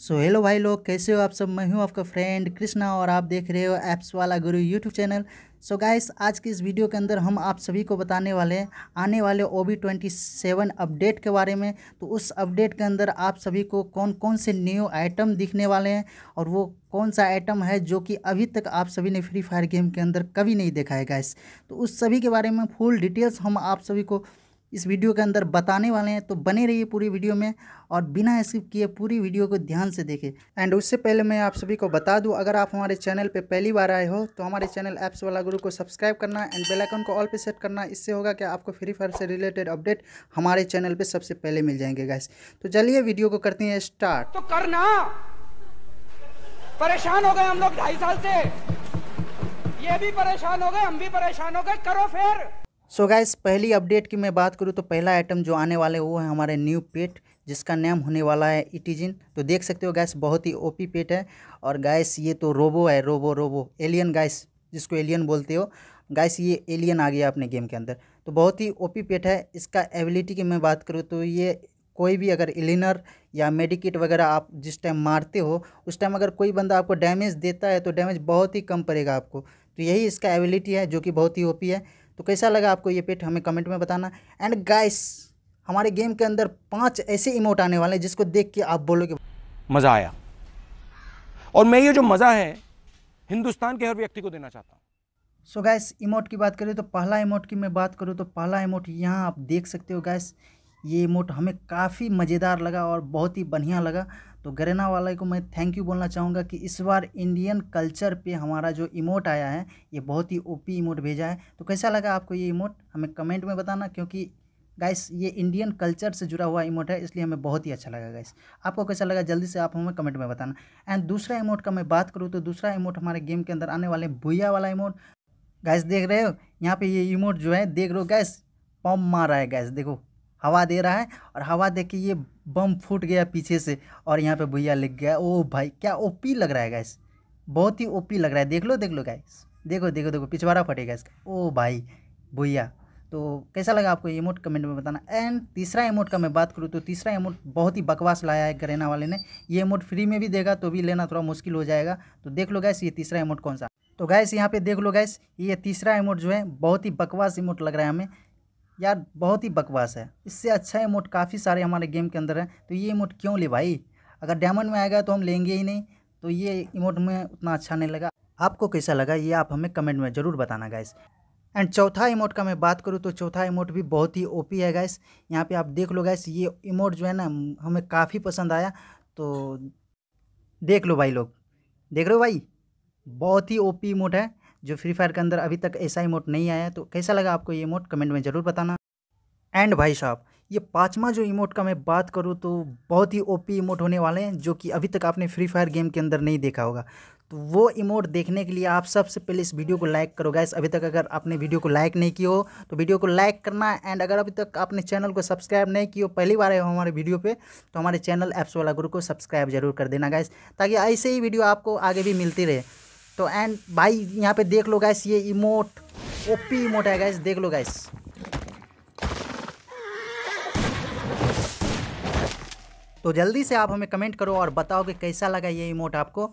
सो so, hello भाई लोग कैसे हो आप सब मैं हूँ आपका फ्रेंड कृष्णा और आप देख रहे हो ऐप्स वाला Guru YouTube channel so so, guys आज की इस वीडियो के अंदर हम आप सभी को बताने वाले हैं आने वाले O B twenty seven update के बारे में तो उस अपडेट के अंदर आप सभी को कौन कौन से न्यू आइटम दिखने वाले हैं और वो कौन सा आइटम है जो कि अभी तक आप सभी ने फ्री फायर गेम के अंदर कभी नहीं देखा है गाइस तो उस सभी के बारे में फुल डिटेल्स हम आप सभी को इस वीडियो के अंदर बताने वाले हैं तो बने रहिए पूरी वीडियो में और बिना स्किप किए पूरी वीडियो को ध्यान से देखें एंड उससे पहले मैं आप सभी को बता दूं अगर आप हमारे चैनल पे पहली बार आए हो तो हमारे चैनल ऐप्स वाला गुरु को सब्सक्राइब करना एंड बेल आइकन को ऑल पे सेट करना इससे होगा कि आपको फ्री फायर से रिलेटेड अपडेट हमारे चैनल पर सबसे पहले मिल जाएंगे गैस तो चलिए वीडियो को करते हैं स्टार्ट तो करना परेशान हो गए हम लोग ढाई साल से ये भी परेशान हो गए हम भी परेशान हो गए करो फिर सो so गैस पहली अपडेट की मैं बात करूँ तो पहला आइटम जो आने वाले वो है हमारे न्यू पेट जिसका नाम होने वाला है इटिजिन तो देख सकते हो गैस बहुत ही ओपी पेट है और गैस ये तो रोबो है रोबो रोबो एलियन गैस जिसको एलियन बोलते हो गैस ये एलियन आ गया अपने गेम के अंदर तो बहुत ही ओपी पेट है इसका एबिलिटी की मैं बात करूँ तो ये कोई भी अगर इलिनर या मेडिकेट वगैरह आप जिस टाइम मारते हो उस टाइम अगर कोई बंदा आपको डैमेज देता है तो डैमेज बहुत ही कम पड़ेगा आपको तो यही इसका एबिलिटी है जो कि बहुत ही ओपी है तो कैसा लगा आपको ये पेट हमें कमेंट में बताना एंड गाइस हमारे गेम के अंदर पांच ऐसे इमोट आने वाले हैं जिसको देख के आप बोलोगे मज़ा आया और मैं ये जो मज़ा है हिंदुस्तान के हर व्यक्ति को देना चाहता हूँ सो गैस इमोट की बात करें तो पहला इमोट की मैं बात करूँ तो पहला इमोट यहाँ आप देख सकते हो गैस ये इमोट हमें काफ़ी मज़ेदार लगा और बहुत ही बढ़िया लगा तो गरेना वाले को मैं थैंक यू बोलना चाहूँगा कि इस बार इंडियन कल्चर पे हमारा जो इमोट आया है ये बहुत ही ओपी इमोट भेजा है तो कैसा लगा आपको ये इमोट हमें कमेंट में बताना क्योंकि गाइस ये इंडियन कल्चर से जुड़ा हुआ इमोट है इसलिए हमें बहुत ही अच्छा लगा गाइस आपको कैसा लगा जल्दी से आप हमें कमेंट में बताना एंड दूसरा इमोट का मैं बात करूँ तो दूसरा इमोट हमारे गेम के अंदर आने वाले भूया वाला इमोट गैस देख रहे हो यहाँ पे ये इमोट जो है देख रहे हो गैस पम्प मार रहा है गैस देखो हवा दे रहा है और हवा दे के ये बम फूट गया पीछे से और यहाँ पे भैया लिख गया ओ भाई क्या ओपी लग रहा है गैस बहुत ही ओपी लग रहा है देख लो देख लो गैस देखो देखो देखो पिछवाड़ा फटेगा इसका ओ भाई भैया तो कैसा लगा आपको इमोट कमेंट में बताना एंड तीसरा इमोट का मैं बात करूँ तो तीसरा इमोट बहुत ही बकवास लाया है करेना वाले ने ये इमोट फ्री में भी देगा तो भी लेना थोड़ा मुश्किल हो जाएगा तो देख लो गैस ये तीसरा इमोट कौन सा तो गैस यहाँ पे देख लो गैस ये तीसरा इमोट जो है बहुत ही बकवास इमोट लग रहा है हमें यार बहुत ही बकवास है इससे अच्छा इमोट काफ़ी सारे हमारे गेम के अंदर हैं तो ये इमोट क्यों ले भाई अगर डायमंड में आएगा तो हम लेंगे ही नहीं तो ये इमोट में उतना अच्छा नहीं लगा आपको कैसा लगा ये आप हमें कमेंट में ज़रूर बताना गाइस एंड चौथा इमोट का मैं बात करूँ तो चौथा इमोट भी बहुत ही ओ है गाइस यहाँ पर आप देख लो गाइस ये इमोट जो है ना हमें काफ़ी पसंद आया तो देख लो भाई लोग देख रहे हो भाई बहुत ही ओपी इमोट है जो फ्री फायर के अंदर अभी तक ऐसा इमोट नहीं आया तो कैसा लगा आपको ये इमोट कमेंट में ज़रूर बताना एंड भाई साहब ये पाँचवा जो इमोट का मैं बात करूँ तो बहुत ही ओपी इमोट होने वाले हैं जो कि अभी तक आपने फ्री फायर गेम के अंदर नहीं देखा होगा तो वो इमोट देखने के लिए आप सबसे पहले इस वीडियो को लाइक करो गैस अभी तक अगर आपने वीडियो को लाइक नहीं किया हो तो वीडियो को लाइक करना एंड अगर अभी तक आपने चैनल को सब्सक्राइब नहीं किया हो पहली बार है हमारे वीडियो पे तो हमारे चैनल ऐप्स वाला गुरु को सब्सक्राइब जरूर कर देना गैस ताकि ऐसे ही वीडियो आपको आगे भी मिलती रहे तो एंड भाई यहाँ पे देख लो गैस ये इमोट ओपी इमोट है गैस देख लो गैस तो जल्दी से आप हमें कमेंट करो और बताओ कि कैसा लगा ये इमोट आपको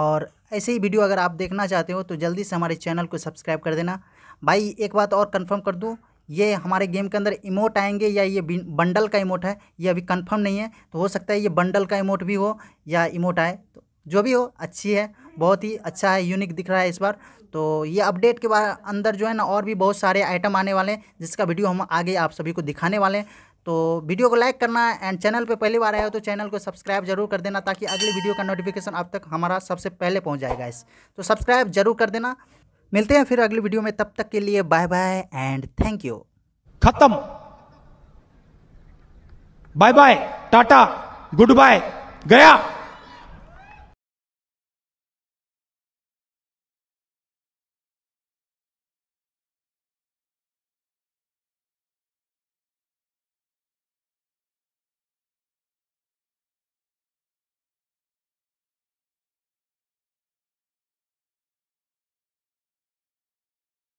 और ऐसे ही वीडियो अगर आप देखना चाहते हो तो जल्दी से हमारे चैनल को सब्सक्राइब कर देना भाई एक बात और कंफर्म कर दूँ ये हमारे गेम के अंदर इमोट आएंगे या ये बंडल का इमोट है ये अभी कंफर्म नहीं है तो हो सकता है ये बंडल का इमोट भी हो या इमोट आए तो जो भी हो अच्छी है बहुत ही अच्छा है यूनिक दिख रहा है इस बार तो ये अपडेट के बाद अंदर जो है ना और भी बहुत सारे आइटम आने वाले हैं जिसका वीडियो हम आगे आप सभी को दिखाने वाले हैं तो वीडियो को लाइक करना एंड चैनल पे पहली बार आए हो तो चैनल को सब्सक्राइब जरूर कर देना ताकि अगली वीडियो का नोटिफिकेशन आप तक हमारा सबसे पहले पहुँच जाएगा इस तो सब्सक्राइब जरूर कर देना मिलते हैं फिर अगली वीडियो में तब तक के लिए bye bye and thank you खत्म bye bye tata good bye गया